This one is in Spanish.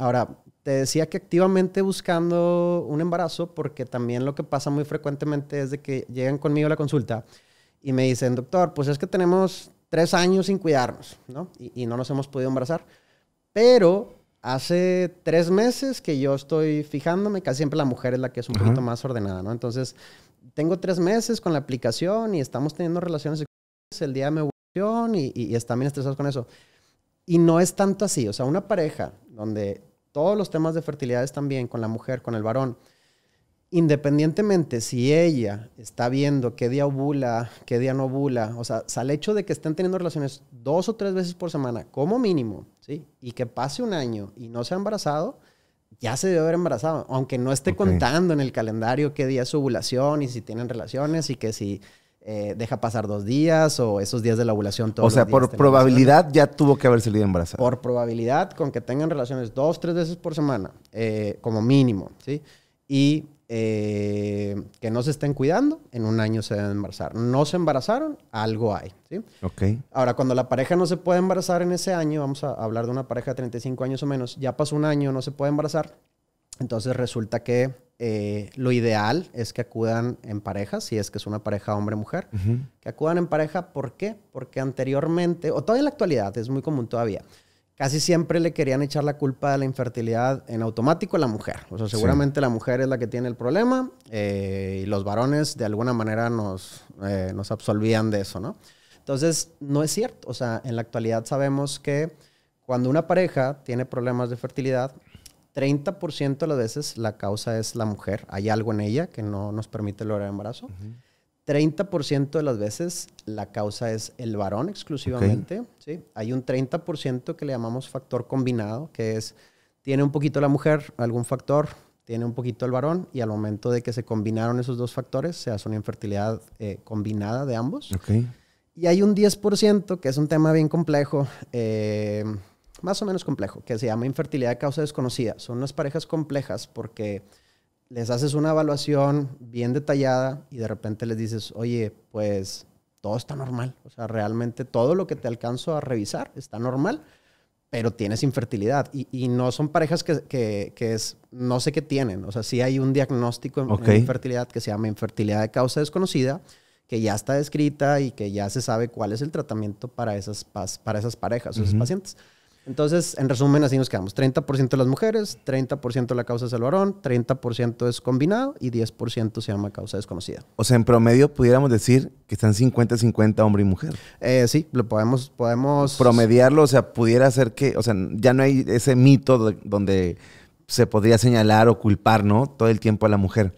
Ahora, te decía que activamente buscando un embarazo, porque también lo que pasa muy frecuentemente es de que llegan conmigo a la consulta y me dicen, doctor, pues es que tenemos tres años sin cuidarnos, ¿no? Y, no nos hemos podido embarazar. Pero hace tres meses que yo estoy fijándome, casi siempre la mujer es la que es un poquito más ordenada, ¿no? Entonces, tengo tres meses con la aplicación y estamos teniendo relaciones sexuales el día de mi evolución y, y, y están bien estresados con eso. Y no es tanto así, o sea, una pareja donde todos los temas de fertilidades también, con la mujer, con el varón, independientemente si ella está viendo qué día ovula, qué día no ovula, o sea, al hecho de que estén teniendo relaciones dos o tres veces por semana, como mínimo, ¿sí? Y que pase un año y no se ha embarazado, ya se debe haber embarazado, aunque no esté contando en el calendario qué día es su ovulación y si tienen relaciones y que si eh, deja pasar dos días o esos días de la ovulación todos O sea, por probabilidad ya tuvo que ido a embarazada. Por probabilidad, con que tengan relaciones dos, tres veces por semana, eh, como mínimo, ¿sí? Y eh, que no se estén cuidando, en un año se deben embarazar. No se embarazaron, algo hay, ¿sí? Ok. Ahora, cuando la pareja no se puede embarazar en ese año, vamos a hablar de una pareja de 35 años o menos, ya pasó un año, no se puede embarazar, entonces resulta que eh, lo ideal es que acudan en pareja, si es que es una pareja hombre-mujer, que acudan en pareja, ¿por qué? Porque anteriormente, o todavía en la actualidad, es muy común todavía, casi siempre le querían echar la culpa de la infertilidad en automático a la mujer. O sea, seguramente la mujer es la que tiene el problema eh, y los varones de alguna manera nos, eh, nos absolvían de eso, ¿no? Entonces, no es cierto. O sea, en la actualidad sabemos que cuando una pareja tiene problemas de fertilidad, 30% de las veces la causa es la mujer. Hay algo en ella que no nos permite lograr el embarazo. 30% de las veces la causa es el varón exclusivamente. Hay un 30% que le llamamos factor combinado, que es, tiene un poquito la mujer, algún factor, tiene un poquito el varón, y al momento de que se combinaron esos dos factores, se hace una infertilidad eh, combinada de ambos. Y hay un 10%, que es un tema bien complejo, eh, más o menos complejo, que se llama infertilidad de causa desconocida. Son unas parejas complejas porque les haces una evaluación bien detallada y de repente les dices, oye, pues todo está normal. O sea, realmente todo lo que te alcanzo a revisar está normal, pero tienes infertilidad. Y, no son parejas que, es, no sé qué tienen. O sea, sí hay un diagnóstico en, infertilidad que se llama infertilidad de causa desconocida que ya está descrita y que ya se sabe cuál es el tratamiento para esas, para esas parejas, o esos pacientes. Entonces, en resumen, así nos quedamos. 30% de las mujeres, 30% la causa es el varón, 30% es combinado y 10% se llama causa desconocida. O sea, en promedio pudiéramos decir que están 50-50 hombre y mujer. Eh, sí, lo podemos, podemos... Promediarlo, o sea, pudiera ser que, o sea, ya no hay ese mito donde se podría señalar o culpar, ¿no? Todo el tiempo a la mujer.